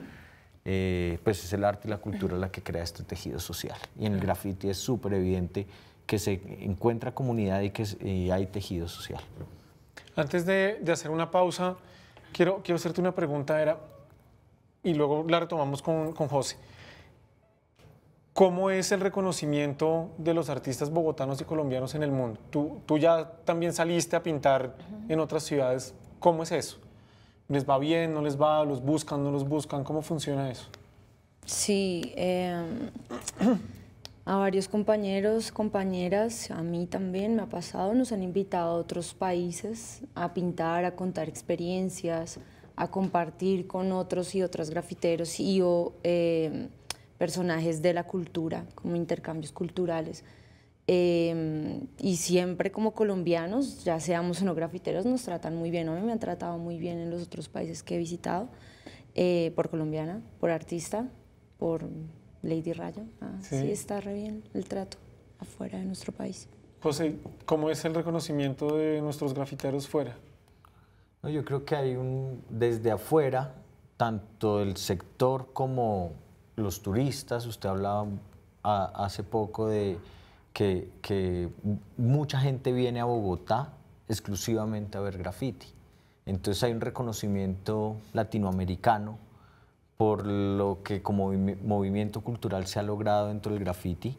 Speaker 2: eh, pues es el arte y la cultura la que crea este tejido social. Y en el graffiti es súper evidente que se encuentra comunidad y que hay tejido social.
Speaker 1: Antes de, hacer una pausa, quiero, quiero hacerte una pregunta, era, y luego la retomamos con, con José. ¿Cómo es el reconocimiento de los artistas bogotanos y colombianos en el mundo? tú ya también saliste a pintar en otras ciudades. ¿Cómo es eso? ¿Les va bien? ¿No les va? ¿Los buscan? ¿No los buscan? ¿Cómo funciona eso?
Speaker 3: Sí, em, a varios compañeros, compañeras, a mí también me ha pasado, nos han invitado a otros países a pintar, a contar experiencias, a compartir con otros y otras grafiteros y o em, personajes de la cultura, como intercambios culturales. Em, y siempre como colombianos, ya seamos o no grafiteros, nos tratan muy bien. A mí me han tratado muy bien en los otros países que he visitado, eh, por colombiana, por artista, por Lady Rayo. Ah, sí. está re bien el trato afuera de nuestro país.
Speaker 1: José, ¿cómo es el reconocimiento de nuestros grafiteros fuera?
Speaker 2: No, yo creo que hay un, desde afuera, tanto el sector como los turistas, usted hablaba ah, hace poco de que, mucha gente viene a Bogotá exclusivamente a ver graffiti. Entonces hay un reconocimiento latinoamericano por lo que como movimiento cultural se ha logrado dentro del graffiti.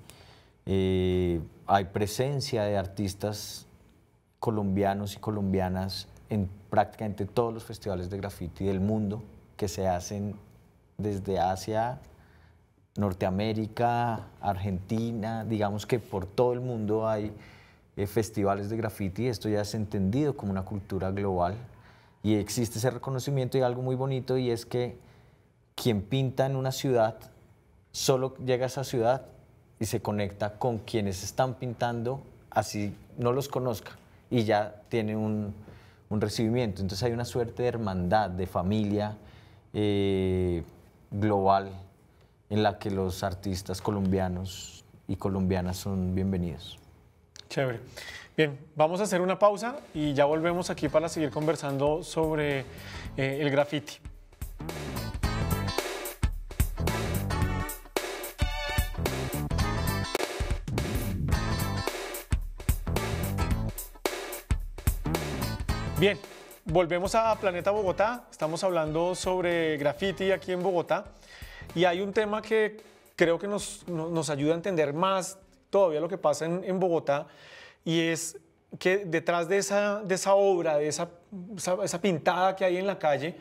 Speaker 2: Eh, hay presencia de artistas colombianos y colombianas en prácticamente todos los festivales de graffiti del mundo que se hacen desde Asia Norteamérica, Argentina, digamos que por todo el mundo hay eh, festivales de graffiti, esto ya es entendido como una cultura global y existe ese reconocimiento y algo muy bonito y es que quien pinta en una ciudad solo llega a esa ciudad y se conecta con quienes están pintando, así no los conozca y ya tiene un, recibimiento. Entonces hay una suerte de hermandad, de familia eh, global en la que los artistas colombianos y colombianas son bienvenidos.
Speaker 1: Chévere. Bien, vamos a hacer una pausa y ya volvemos aquí para seguir conversando sobre eh, el graffiti. Bien, volvemos a Planeta Bogotá. Estamos hablando sobre graffiti aquí en Bogotá. Y hay un tema que creo que nos, nos ayuda a entender más todavía lo que pasa en, Bogotá y es que detrás de esa, de esa obra, de esa, esa, pintada que hay en la calle,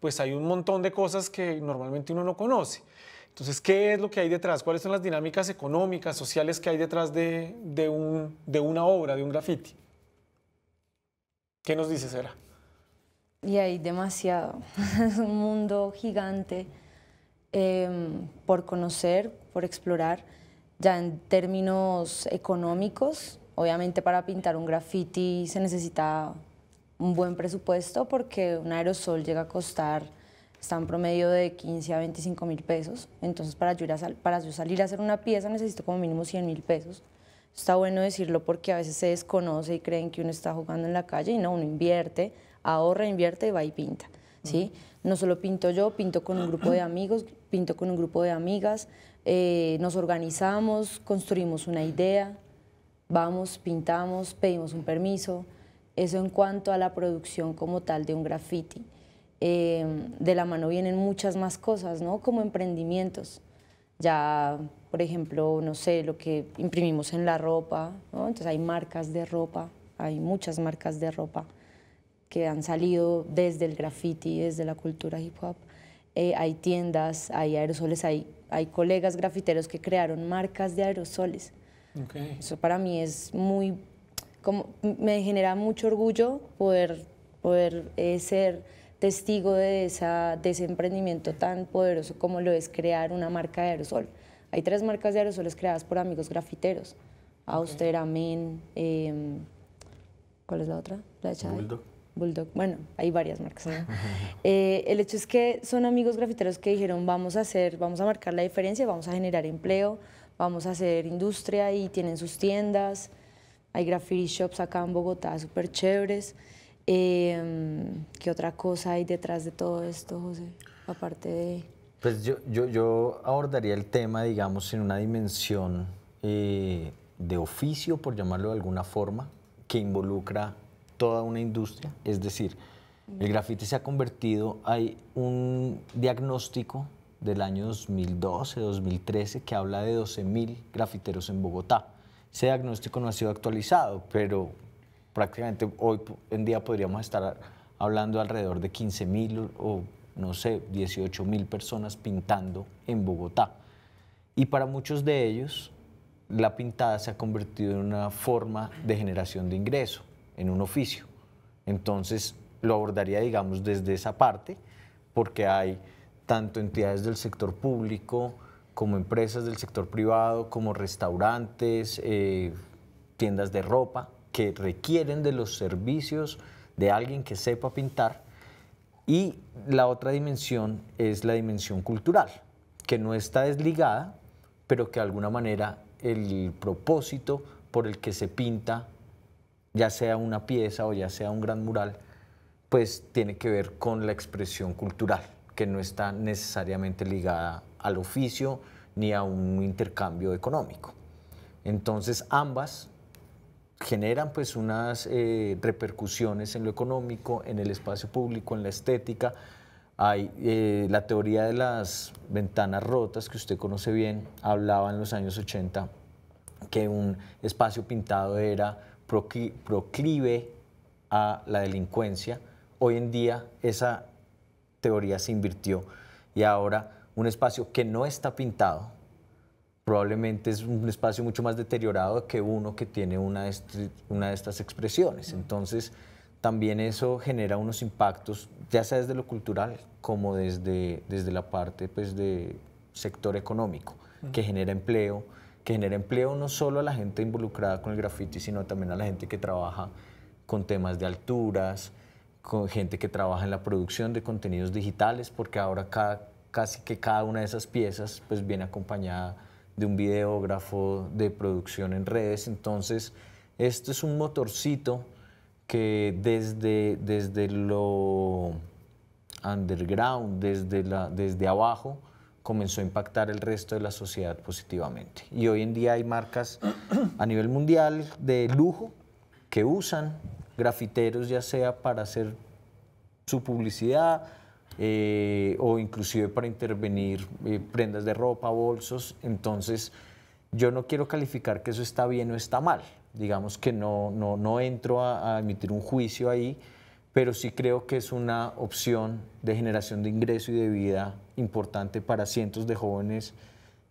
Speaker 1: pues hay un montón de cosas que normalmente uno no conoce. Entonces, ¿qué es lo que hay detrás? ¿Cuáles son las dinámicas económicas, sociales que hay detrás de, de, un, de una obra, de un graffiti? ¿Qué nos dice Sera?
Speaker 3: Y hay demasiado. es un mundo gigante Em, por conocer, por explorar, ya en términos económicos. Obviamente para pintar un graffiti se necesita un buen presupuesto porque un aerosol llega a costar, está en promedio de 15 a 25 mil pesos. Entonces para yo, para salir a hacer una pieza necesito como mínimo 100 mil pesos. Está bueno decirlo porque a veces se desconoce y creen que uno está jugando en la calle y no, uno invierte, ahorra, invierte, y va y pinta. ¿sí? No solo pinto yo, pinto con un grupo de amigos, pinto con un grupo de amigas, eh, nos organizamos, construimos una idea, vamos, pintamos, pedimos un permiso. Eso en cuanto a la producción como tal de un graffiti. Eh, de la mano vienen muchas más cosas, ¿no? Como emprendimientos. Ya, por ejemplo, no sé, lo que imprimimos en la ropa, Entonces hay marcas de ropa, hay muchas marcas de ropa que han salido desde el graffiti, desde la cultura hip hop. Eh, hay tiendas, hay aerosoles, hay, hay colegas grafiteros que crearon marcas de aerosoles. Okay. Eso para mí es muy, como, me genera mucho orgullo poder, poder eh, ser testigo de, esa, de ese emprendimiento tan poderoso como lo es crear una marca de aerosol. Hay tres marcas de aerosoles creadas por amigos grafiteros. Auster, okay. Em, ¿Cuál es la otra? La de Bulldog, bueno, hay varias marcas. Eh, el hecho es que son amigos grafiteros que dijeron vamos a hacer, vamos a marcar la diferencia, vamos a generar empleo, vamos a hacer industria y tienen sus tiendas, hay graffiti shops acá en Bogotá súper chéveres. Em, ¿Qué otra cosa hay detrás de todo esto, José? Aparte de...
Speaker 2: Pues yo, yo, abordaría el tema, digamos, en una dimensión eh, de oficio, por llamarlo de alguna forma, que involucra toda una industria. Es decir, el grafite se ha convertido, hay un diagnóstico del año 2012, 2013, que habla de 12.000 grafiteros en Bogotá. Ese diagnóstico no ha sido actualizado, pero prácticamente hoy en día podríamos estar hablando alrededor de 15.000 o, no sé, 18.000 personas pintando en Bogotá. Y para muchos de ellos, la pintada se ha convertido en una forma de generación de ingreso en un oficio. Entonces lo abordaría, digamos, desde esa parte, porque hay tanto entidades del sector público como empresas del sector privado, como restaurantes, eh, tiendas de ropa, que requieren de los servicios de alguien que sepa pintar. Y la otra dimensión es la dimensión cultural, que no está desligada, pero que de alguna manera el propósito por el que se pinta ya sea una pieza o ya sea un gran mural, pues tiene que ver con la expresión cultural, que no está necesariamente ligada al oficio ni a un intercambio económico. Entonces ambas generan pues unas eh, repercusiones en lo económico, en el espacio público, en la estética. Hay eh, la teoría de las ventanas rotas que usted conoce bien, hablaba en los años 80 que un espacio pintado era proclive a la delincuencia. Hoy en día esa teoría se invirtió y ahora un espacio que no está pintado probablemente es un espacio mucho más deteriorado que uno que tiene una de, estas expresiones. Entonces, también eso genera unos impactos, ya sea desde lo cultural como desde, la parte pues, de sector económico, que genera empleo, que genera empleo no solo a la gente involucrada con el grafiti, sino también a la gente que trabaja con temas de alturas, con gente que trabaja en la producción de contenidos digitales, porque ahora cada, casi que cada una de esas piezas pues viene acompañada de un videógrafo, de producción en redes. Entonces, esto es un motorcito que desde, lo underground, desde, desde abajo, comenzó a impactar el resto de la sociedad positivamente. Y hoy en día hay marcas a nivel mundial de lujo que usan grafiteros ya sea para hacer su publicidad eh, o inclusive para intervenir eh, prendas de ropa, bolsos. Entonces, yo no quiero calificar que eso está bien o está mal. Digamos que no, no, no entro a emitir un juicio ahí pero sí creo que es una opción de generación de ingreso y de vida importante para cientos de jóvenes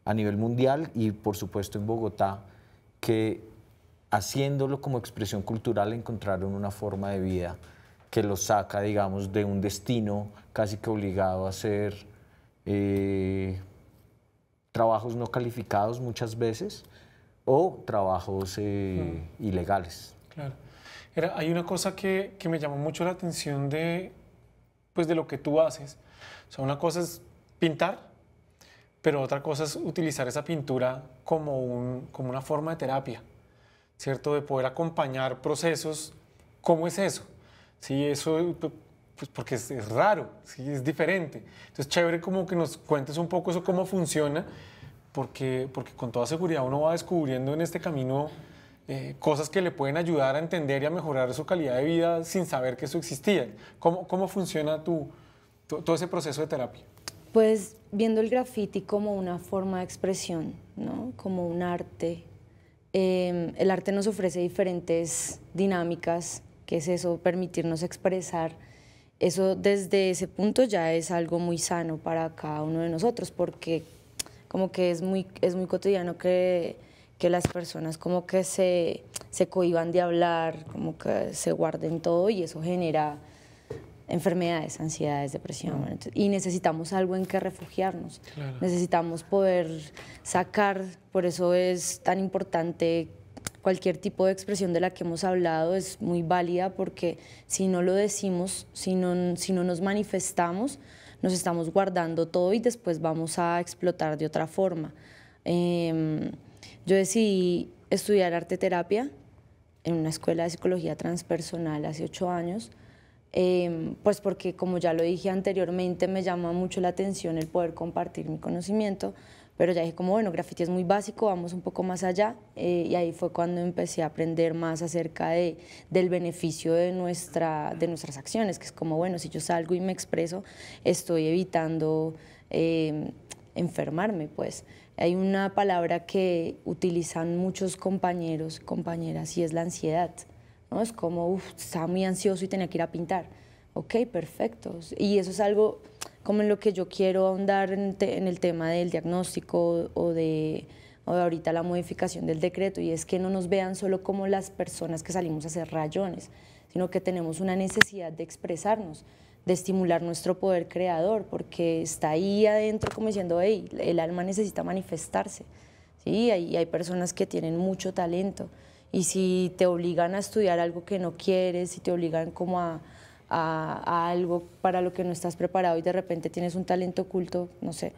Speaker 2: a nivel mundial y por supuesto en Bogotá, que haciéndolo como expresión cultural encontraron una forma de vida que los saca, digamos, de un destino casi que obligado a hacer eh, trabajos no calificados muchas veces o trabajos eh, ilegales.
Speaker 1: Claro hay una cosa que, me llamó mucho la atención de, pues, de lo que tú haces. O una cosa es pintar, pero otra cosa es utilizar esa pintura como, como una forma de terapia, ¿cierto? De poder acompañar procesos. ¿Cómo es eso? eso pues, porque es, raro, es diferente. Entonces, chévere como que nos cuentes un poco eso, cómo funciona, porque, porque con toda seguridad uno va descubriendo en este camino eh, cosas que le pueden ayudar a entender y a mejorar su calidad de vida sin saber que eso existía. ¿Cómo, cómo funciona tu, todo ese proceso de terapia?
Speaker 3: Pues viendo el graffiti como una forma de expresión, ¿no? como un arte. Em, el arte nos ofrece diferentes dinámicas, que es eso, permitirnos expresar. Eso desde ese punto ya es algo muy sano para cada uno de nosotros, porque como que es muy, es muy cotidiano que que las personas como que se, se cohiban de hablar, como que se guarden todo y eso genera enfermedades, ansiedades, depresión. y necesitamos algo en que refugiarnos. Necesitamos poder sacar, por eso es tan importante cualquier tipo de expresión de la que hemos hablado es muy válida porque si no lo decimos, si no, si no nos manifestamos, nos estamos guardando todo y después vamos a explotar de otra forma. Em, yo decidí estudiar arte terapia en una escuela de psicología transpersonal hace ocho años, em, pues porque como ya lo dije anteriormente, me llama mucho la atención el poder compartir mi conocimiento, pero ya dije como, bueno, graffiti es muy básico, vamos un poco más allá, eh, y ahí fue cuando empecé a aprender más acerca de, del beneficio de, nuestra, de nuestras acciones, que es como, bueno, si yo salgo y me expreso, estoy evitando em, enfermarme, pues. Hay una palabra que utilizan muchos compañeros, compañeras, y es la ansiedad. ¿no? Es como, uff, estaba muy ansioso y tenía que ir a pintar. Ok, perfecto. Y eso es algo como en lo que yo quiero ahondar en, el tema del diagnóstico o de, o de ahorita la modificación del decreto, y es que no nos vean solo como las personas que salimos a hacer rayones, sino que tenemos una necesidad de expresarnos de estimular nuestro poder creador, porque está ahí adentro como diciendo, hey, el alma necesita manifestarse. ¿sí? Hay, hay personas que tienen mucho talento y si te obligan a estudiar algo que no quieres, si te obligan como a, a algo para lo que no estás preparado y de repente tienes un talento oculto, no sé.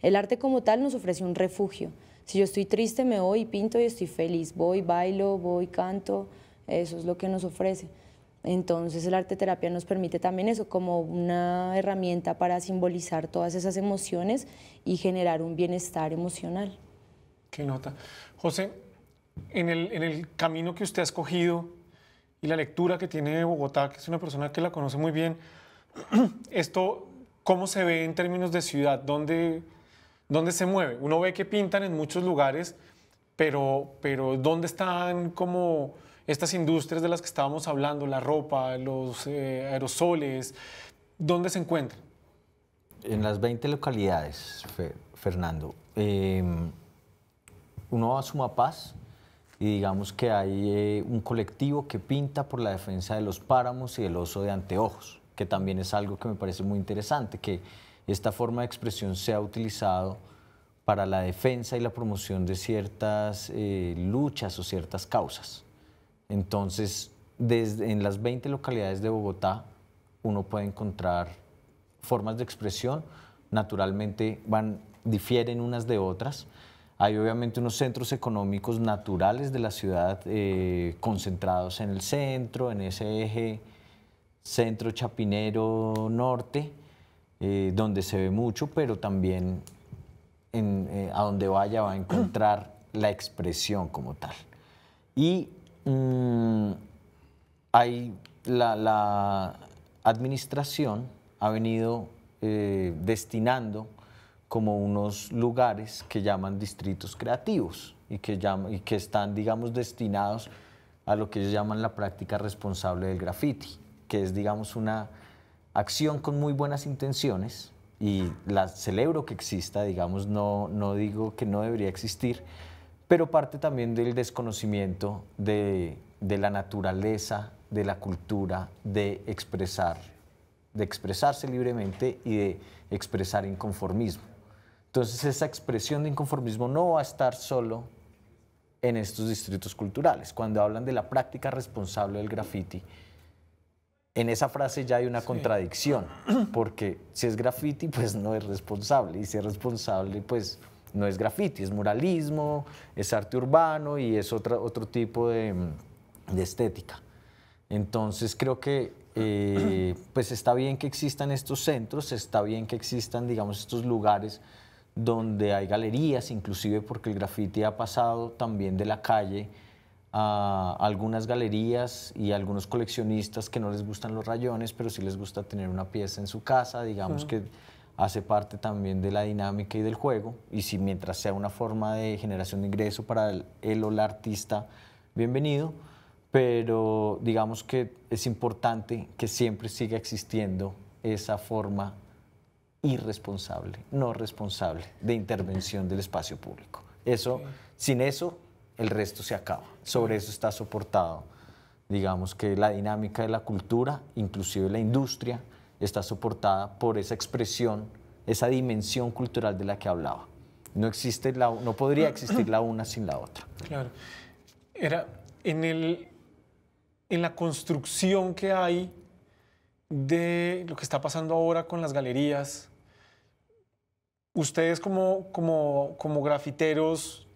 Speaker 3: El arte como tal nos ofrece un refugio. Si yo estoy triste, me voy y pinto y estoy feliz. Voy, bailo, voy, canto. Eso es lo que nos ofrece. Entonces el arte terapia nos permite también eso, como una herramienta para simbolizar todas esas emociones y generar un bienestar emocional.
Speaker 1: Qué nota. José, en el, camino que usted ha escogido y la lectura que tiene de Bogotá, que es una persona que la conoce muy bien, esto, ¿cómo se ve en términos de ciudad? ¿Dónde, dónde se mueve? Uno ve que pintan en muchos lugares, pero, pero ¿dónde están como estas industrias de las que estábamos hablando, la ropa, los eh, aerosoles, ¿dónde se encuentran?
Speaker 2: En las 20 localidades, Fernando. Em, uno va a Sumapaz y digamos que hay eh, un colectivo que pinta por la defensa de los páramos y el oso de anteojos, que también es algo que me parece muy interesante, que esta forma de expresión sea ha utilizado para la defensa y la promoción de ciertas eh, luchas o ciertas causas. Entonces, desde en las 20 localidades de Bogotá uno puede encontrar formas de expresión, naturalmente van difieren unas de otras. Hay obviamente unos centros económicos naturales de la ciudad eh, concentrados en el centro, en ese eje centro chapinero norte, eh, donde se ve mucho, pero también en, eh, a donde vaya va a encontrar la expresión como tal. Y Mm, hay la, administración ha venido eh, destinando como unos lugares que llaman distritos creativos y que, y que están, digamos, destinados a lo que ellos llaman la práctica responsable del graffiti, que es, digamos, una acción con muy buenas intenciones y la celebro que exista, digamos, no, no digo que no debería existir, pero parte también del desconocimiento de, la naturaleza, de la cultura, de expresar, de expresarse libremente y de expresar inconformismo. Entonces esa expresión de inconformismo no va a estar solo en estos distritos culturales. Cuando hablan de la práctica responsable del graffiti, en esa frase ya hay una contradicción, porque si es graffiti, pues no es responsable, y si es responsable, pues no es graffiti, es muralismo, es arte urbano y es otro tipo mm, de, estética. Entonces creo que eh, pues está bien que existan estos centros, está bien que existan, digamos, estos lugares donde hay galerías, inclusive porque el graffiti ha pasado también de la calle a algunas galerías y a algunos coleccionistas que no les gustan los rayones, pero sí les gusta tener una pieza en su casa, digamos que hace parte también de la dinámica y del juego, y si mientras sea una forma de generación de ingreso para el, o la artista, bienvenido, pero digamos que es importante que siempre siga existiendo esa forma irresponsable, no responsable de intervención del espacio público. Eso, sin eso, el resto se acaba. Sobre eso está soportado, digamos que la dinámica de la cultura, inclusive la industria, está soportada por esa expresión, esa dimensión cultural de la que hablaba. No, existe la, no podría existir la una sin la otra. Claro.
Speaker 1: Era en, el, en la construcción que hay de lo que está pasando ahora con las galerías, ustedes como, como, como grafiteros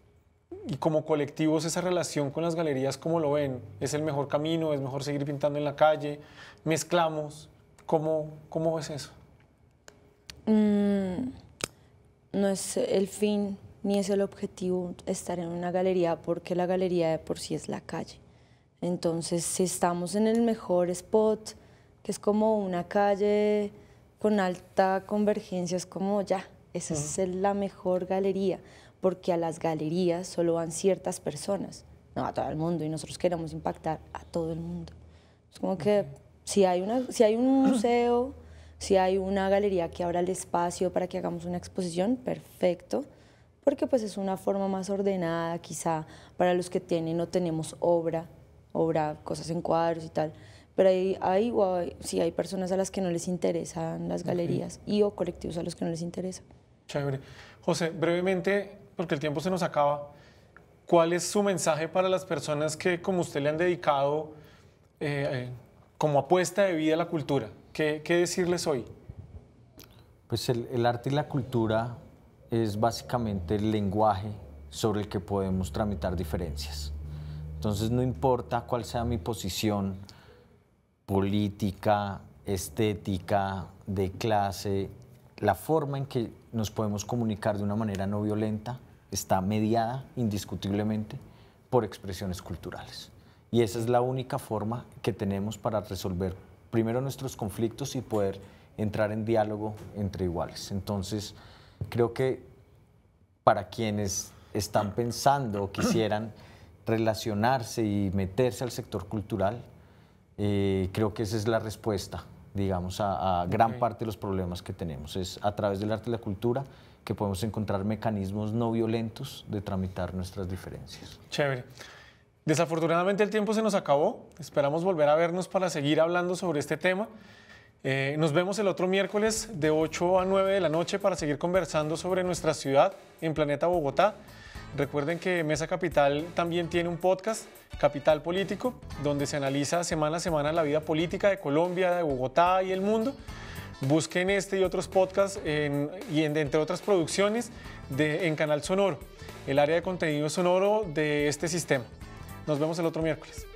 Speaker 1: y como colectivos esa relación con las galerías, ¿cómo lo ven? ¿Es el mejor camino? ¿Es mejor seguir pintando en la calle? ¿Mezclamos? ¿Cómo, cómo ves eso?
Speaker 3: Mm, no es el fin ni es el objetivo estar en una galería porque la galería de por sí es la calle. Entonces, si estamos en el mejor spot, que es como una calle con alta convergencia, es como ya, esa es la mejor galería, porque a las galerías solo van ciertas personas, no a todo el mundo, y nosotros queremos impactar a todo el mundo. Es como que si hay, una, si hay un museo, si hay una galería que abra el espacio para que hagamos una exposición, perfecto, porque pues es una forma más ordenada quizá para los que tienen o tenemos obra, obra, cosas en cuadros y tal. Pero hay, hay, sí, hay personas a las que no les interesan las galerías y o colectivos a los que no les interesa.
Speaker 1: Chévere. José, brevemente, porque el tiempo se nos acaba, ¿cuál es su mensaje para las personas que como usted le han dedicado... Eh, eh, como apuesta de vida a la cultura.
Speaker 2: ¿Qué, decirles hoy? Pues el, arte y la cultura es básicamente el lenguaje sobre el que podemos tramitar diferencias. Entonces no importa cuál sea mi posición política, estética, de clase, la forma en que nos podemos comunicar de una manera no violenta está mediada indiscutiblemente por expresiones culturales. Y esa es la única forma que tenemos para resolver primero nuestros conflictos y poder entrar en diálogo entre iguales. Entonces, creo que para quienes están pensando o quisieran relacionarse y meterse al sector cultural, eh, creo que esa es la respuesta, digamos, a, gran parte de los problemas que tenemos. Es a través del arte y la cultura que podemos encontrar mecanismos no violentos de tramitar nuestras diferencias.
Speaker 1: Chévere. Desafortunadamente el tiempo se nos acabó. Esperamos volver a vernos para seguir hablando sobre este tema. Eh, nos vemos el otro miércoles de 8 a 9 de la noche para seguir conversando sobre nuestra ciudad en Planeta Bogotá. Recuerden que Mesa Capital también tiene un podcast, Capital Político, donde se analiza semana a semana la vida política de Colombia, de Bogotá y el mundo. Busquen este y otros podcasts y entre otras producciones en Canal Sonoro, el área de contenido sonoro de este sistema. Nos vemos el otro miércoles.